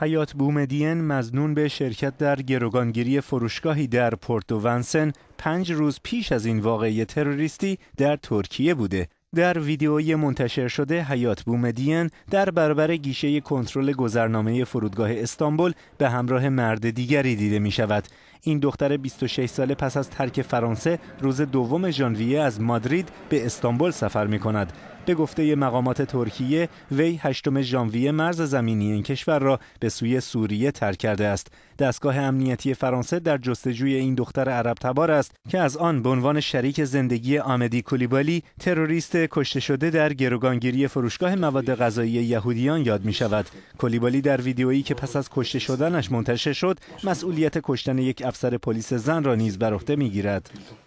حیات بومدین مزنون به شرکت در گروگانگیری فروشگاهی در پورتو ونسن پنج روز پیش از این واقعه تروریستی در ترکیه بوده. در ویدیوی منتشر شده حیات بومدین در برابر گیشه کنترل گذرنامه فرودگاه استانبول به همراه مرد دیگری دیده می شود. این دختر 26 ساله پس از ترک فرانسه روز دوم ژانویه از مادرید به استانبول سفر می کند. به گفته مقامات ترکیه وی هشتم ژانویه مرز زمینی این کشور را به سوی سوریه ترک کرده است دستگاه امنیتی فرانسه در جستجوی این دختر عرب تبار است که از آن به عنوان شریک زندگی آمدی کولیبالی تروریست کشته شده در گروگانگیری فروشگاه مواد غذایی یهودیان یاد می شود کولیبالی در ویدیویی که پس از کشته شدنش منتشر شد مسئولیت کشتن یک افسر پلیس زن را نیز بر عهده